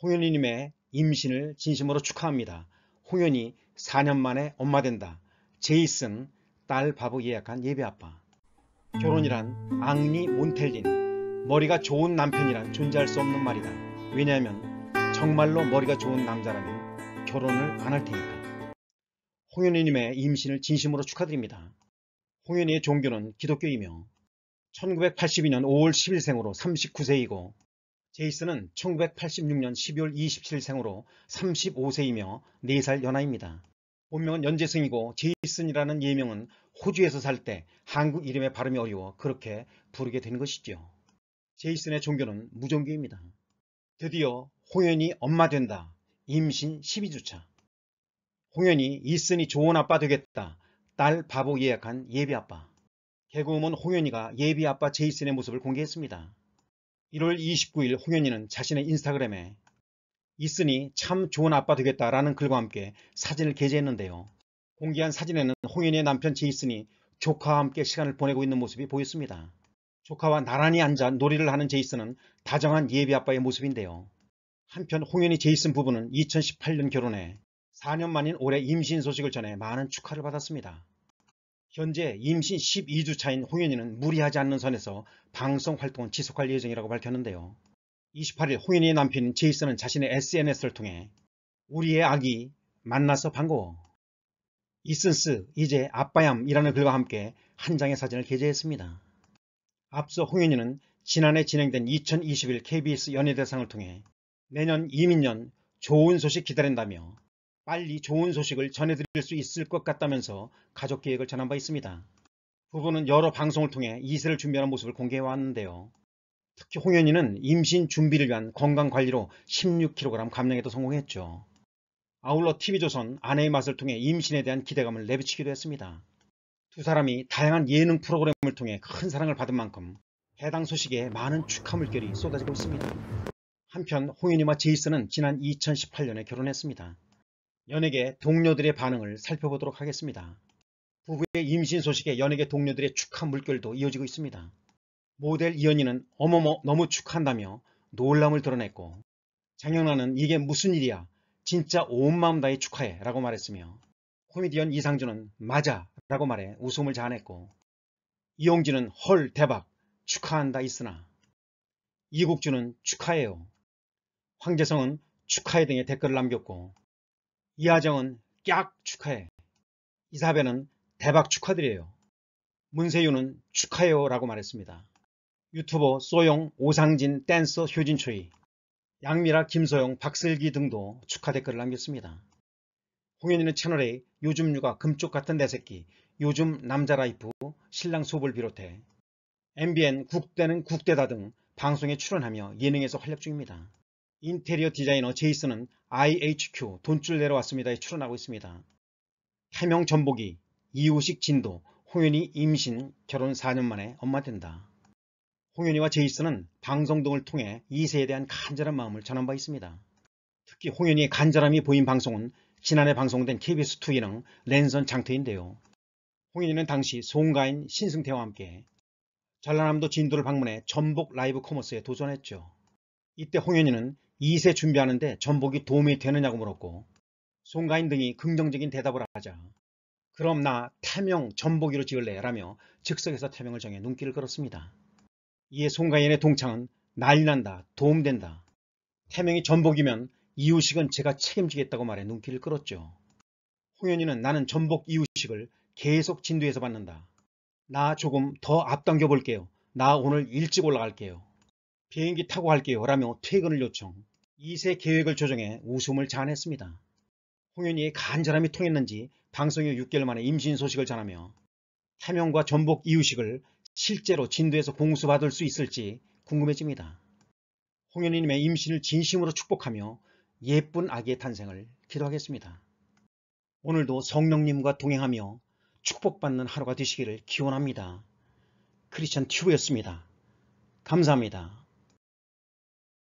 홍현이님의 임신을 진심으로 축하합니다. 홍현이 4년 만에 엄마 된다. 제이슨, 딸 바보 예약한 예비아빠. 결혼이란 앙리 몬텔린. 머리가 좋은 남편이란 존재할 수 없는 말이다. 왜냐하면 정말로 머리가 좋은 남자라면 결혼을 안 할 테니까. 홍현이님의 임신을 진심으로 축하드립니다. 홍현이의 종교는 기독교이며 1982년 5월 10일생으로 39세이고 제이슨은 1986년 12월 27생으로 일 35세이며 4살 연하입니다. 본명은 연재승이고 제이슨이라는 예명은 호주에서 살 때 한국 이름의 발음이 어려워 그렇게 부르게 된 것이죠. 제이슨의 종교는 무종교입니다. 드디어 홍현이 엄마 된다. 임신 12주차. 홍현이 이슨이 좋은 아빠 되겠다. 딸 바보 예약한 예비 아빠. 개그우먼 홍현이가 예비 아빠 제이슨의 모습을 공개했습니다. 1월 29일 홍현희는 자신의 인스타그램에 있으니 참 좋은 아빠 되겠다라는 글과 함께 사진을 게재했는데요. 공개한 사진에는 홍현희의 남편 제이슨이 조카와 함께 시간을 보내고 있는 모습이 보였습니다. 조카와 나란히 앉아 놀이를 하는 제이슨은 다정한 예비 아빠의 모습인데요. 한편 홍현희 제이슨 부부는 2018년 결혼해 4년 만인 올해 임신 소식을 전해 많은 축하를 받았습니다. 현재 임신 12주 차인 홍현희는 무리하지 않는 선에서 방송 활동은 지속할 예정이라고 밝혔는데요. 28일 홍현희의 남편 제이슨은 자신의 SNS를 통해 우리의 아기 만나서 반가워 이슨스 이제 아빠얌이라는 글과 함께 한 장의 사진을 게재했습니다. 앞서 홍현희는 지난해 진행된 2021 KBS 연예대상을 통해 내년 이민년 좋은 소식 기다린다며 빨리 좋은 소식을 전해드릴 수 있을 것 같다면서 가족 계획을 전한 바 있습니다. 부부는 여러 방송을 통해 이세를 준비하는 모습을 공개해 왔는데요. 특히 홍현이는 임신 준비를 위한 건강관리로 16kg 감량에도 성공했죠. 아울러 TV조선 아내의 맛을 통해 임신에 대한 기대감을 내비치기도 했습니다. 두 사람이 다양한 예능 프로그램을 통해 큰 사랑을 받은 만큼 해당 소식에 많은 축하 물결이 쏟아지고 있습니다. 한편 홍현이와 제이슨은 지난 2018년에 결혼했습니다. 연예계 동료들의 반응을 살펴보도록 하겠습니다. 부부의 임신 소식에 연예계 동료들의 축하 물결도 이어지고 있습니다. 모델 이연희는 어머머 너무 축하한다며 놀람을 드러냈고 장영란은 이게 무슨 일이야 진짜 온 마음 다해 축하해 라고 말했으며 코미디언 이상준은 맞아 라고 말해 웃음을 자아냈고 이용진은 헐 대박 축하한다 있으나 이국준은 축하해요 황재성은 축하해 등의 댓글을 남겼고 이하정은 깍 축하해. 이사배는 대박 축하드려요. 문세윤은 축하해요 라고 말했습니다. 유튜버 소용, 오상진, 댄서 효진초이, 양미라, 김소영, 박슬기 등도 축하 댓글을 남겼습니다. 홍현이는 채널에 요즘 육아 금쪽 같은 내새끼, 요즘 남자 라이프, 신랑 소불 비롯해 MBN 국대는 국대다 등 방송에 출연하며 예능에서 활약 중입니다. 인테리어 디자이너 제이슨은 IHQ 돈줄 내려왔습니다에 출연하고 있습니다. 해명 전복이 이호식 진도 홍현이 임신 결혼 4년 만에 엄마 된다. 홍현이와 제이슨은 방송 등을 통해 이세에 대한 간절한 마음을 전한 바 있습니다. 특히 홍현이의 간절함이 보인 방송은 지난해 방송된 KBS2 예능 랜선 장터인데요. 홍현이는 당시 송가인 신승태와 함께 전라남도 진도를 방문해 전복 라이브 커머스에 도전했죠. 이때 홍현이는 2세 준비하는데 전복이 도움이 되느냐고 물었고 송가인 등이 긍정적인 대답을 하자 그럼 나 태명 전복이로 지을래 라며 즉석에서 태명을 정해 눈길을 끌었습니다. 이에 송가인의 동창은 난리난다 도움된다 태명이 전복이면 이유식은 제가 책임지겠다고 말해 눈길을 끌었죠. 홍현이는 나는 전복 이유식을 계속 진도해서 받는다. 나 조금 더 앞당겨 볼게요. 나 오늘 일찍 올라갈게요. 비행기 타고 갈게요 라며 퇴근을 요청 2세 계획을 조정해 웃음을 자아냈습니다. 홍윤희의 간절함이 통했는지 방송 이후 6개월 만에 임신 소식을 전하며 탐명과 전복 이유식을 실제로 진도에서 공수받을 수 있을지 궁금해집니다. 홍윤희님의 임신을 진심으로 축복하며 예쁜 아기의 탄생을 기도하겠습니다. 오늘도 성령님과 동행하며 축복받는 하루가 되시기를 기원합니다. 크리스천 튜브였습니다. 감사합니다.